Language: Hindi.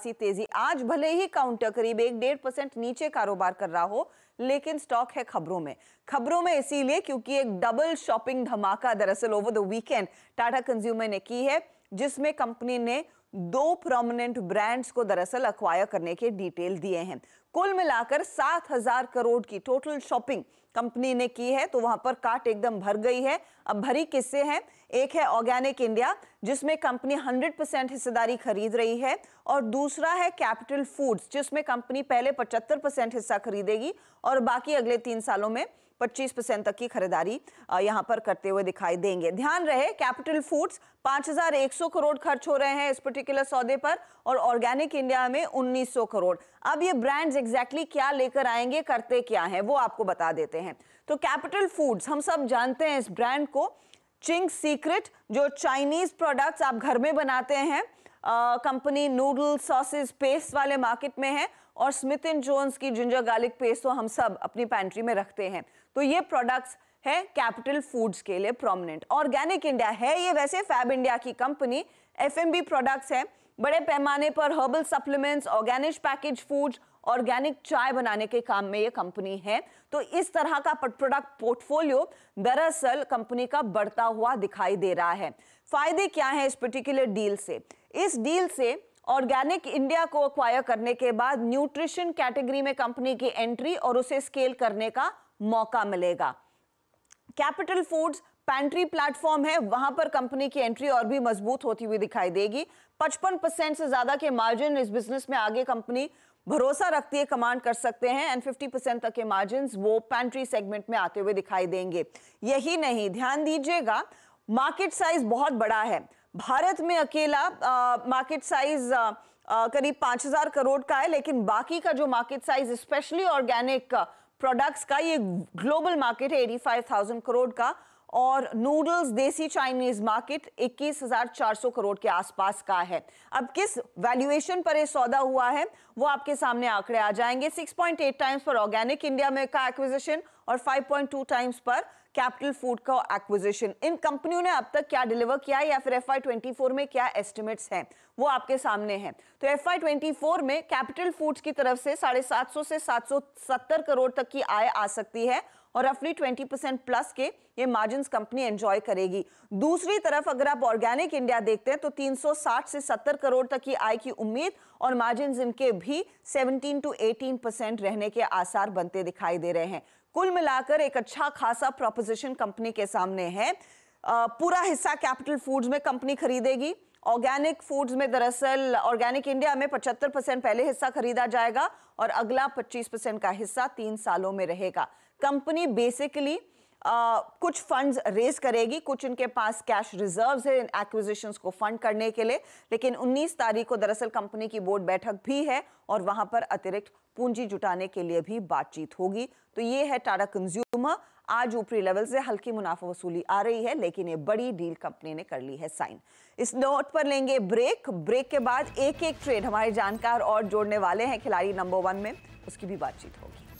खासी तेजी आज भले ही काउंटर करीब एक डेढ़ परसेंट नीचे कारोबार कर रहा हो लेकिन स्टॉक है खबरों में खबरों में इसीलिए क्योंकि एक डबल शॉपिंग धमाका दरअसल over the weekend Tata Consumer ने की है जिसमें कंपनी ने दो प्रोमिनेंट ब्रांड्स को दरअसल अक्वायर करने के डिटेल दिए हैं कुल मिलाकर 7000 करोड़ की टोटल शॉपिंग कंपनी ने की है तो वहां पर काट एकदम भर गई है अब भरी किससे हैं एक है ऑर्गेनिक इंडिया जिसमें कंपनी 100 परसेंट हिस्सेदारी खरीद रही है और दूसरा है कैपिटल फूड्स जिसमें कंपनी पहले 75 परसेंट हिस्सा खरीदेगी और बाकी अगले तीन सालों में 25 परसेंट तक की खरीदारी यहाँ पर करते हुए दिखाई देंगे ध्यान रहे कैपिटल फूड्स 5,100 करोड़ खर्च हो रहे हैं इस पर्टिकुलर सौदे पर और ऑर्गेनिक इंडिया में 1900 करोड़ अब ये ब्रांड्स एग्जैक्टली क्या लेकर आएंगे करते क्या है वो आपको बता देते हैं तो कैपिटल फूड्स हम सब जानते हैं इस ब्रांड को चिंग सीक्रेट जो चाइनीज प्रोडक्ट्स आप घर में बनाते हैं कंपनी नूडल सॉसेज पेस्ट वाले मार्केट में है और स्मिथ इन जोन्स की जिंजर गार्लिक पेस्ट तो हम सब अपनी पैंट्री में रखते हैं तो ये प्रोडक्ट्स है कैपिटल फूड्स के लिए प्रोमिनेंट ऑर्गेनिक इंडिया है ये वैसे फैब इंडिया की कंपनी एफ प्रोडक्ट्स है बड़े पैमाने पर herbal supplements organic package foods organic चाय बनाने के काम में ये कंपनी है तो इस तरह का प्रोडक्ट पोर्टफोलियो दरअसल कंपनी का बढ़ता हुआ दिखाई दे रहा है फायदे क्या हैं इस पर्टिकुलर डील से इस डील से ऑर्गेनिक इंडिया को अक्वायर करने के बाद न्यूट्रिशन कैटेगरी में कंपनी की एंट्री और उसे स्केल करने का मौका मिलेगा कैपिटल फूड्स पैंट्री प्लेटफॉर्म है वहां पर कंपनी की एंट्री और भी मजबूत होती हुई दिखाई देगी 55 परसेंट से ज्यादा के मार्जिन इस बिजनेस में आगे कंपनी भरोसा रखती है कमांड कर सकते हैं एंड 50 परसेंट तक के मार्जिन वो पैंट्री सेगमेंट में आते हुए दिखाई देंगे यही नहीं ध्यान दीजिएगा मार्केट साइज बहुत बड़ा है भारत में अकेला मार्केट साइज करीब 5000 करोड़ का है लेकिन बाकी का जो market size specially organic products का ये ग्लोबल मार्केट है 85,000 करोड़ का और नूडल्स देसी चाइनीज मार्केट 21,400 करोड़ के आसपास का है अब किस वैल्यूएशन पर ये सौदा हुआ है वो आपके सामने आंकड़े आ जाएंगे 6.8 टाइम्स पर ऑर्गेनिक इंडिया में का एक्विजिशन और 5.2 टाइम्स पर कैपिटल फूड का एक्विजिशन इन कंपनियों ने अब तक क्या डिलीवर किया या फिर एफ में क्या एस्टिमेट्स हैं वो आपके सामने हैं तो एफ में कैपिटल फूड्स की तरफ से साढ़े सात से 770 करोड़ तक की आय आ सकती है और रफली 20 परसेंट प्लस के ये मार्जिन कंपनी एंजॉय करेगी दूसरी तरफ अगर आप ऑर्गेनिक इंडिया देखते हैं तो 360 से 70 करोड़ तक की आय की उम्मीद और मार्जिन इनके भी 17 टू 18 परसेंट रहने के आसार बनते दिखाई दे रहे हैं कुल मिलाकर एक अच्छा खासा प्रोपोजिशन कंपनी के सामने है पूरा हिस्सा कैपिटल फूड्स में कंपनी खरीदेगी ऑर्गेनिक फूड्स में दरअसल ऑर्गेनिक इंडिया में 75 परसेंट पहले हिस्सा खरीदा जाएगा और अगला 25 परसेंट का हिस्सा तीन सालों में रहेगा कंपनी बेसिकली आ, कुछ फंड्स रेज करेगी कुछ इनके पास कैश रिजर्व्स है इन एक्विजिशंस को फंड करने के लिए लेकिन 19 तारीख को दरअसल कंपनी की बोर्ड बैठक भी है और वहां पर अतिरिक्त पूंजी जुटाने के लिए भी बातचीत होगी तो ये है टाटा कंज्यूमर आज ऊपरी लेवल से हल्की मुनाफा वसूली आ रही है लेकिन ये बड़ी डील कंपनी ने कर ली है साइन इस नोट पर लेंगे ब्रेक ब्रेक के बाद एक एक ट्रेड हमारे जानकार और जोड़ने वाले हैं खिलाड़ी नंबर वन में उसकी भी बातचीत होगी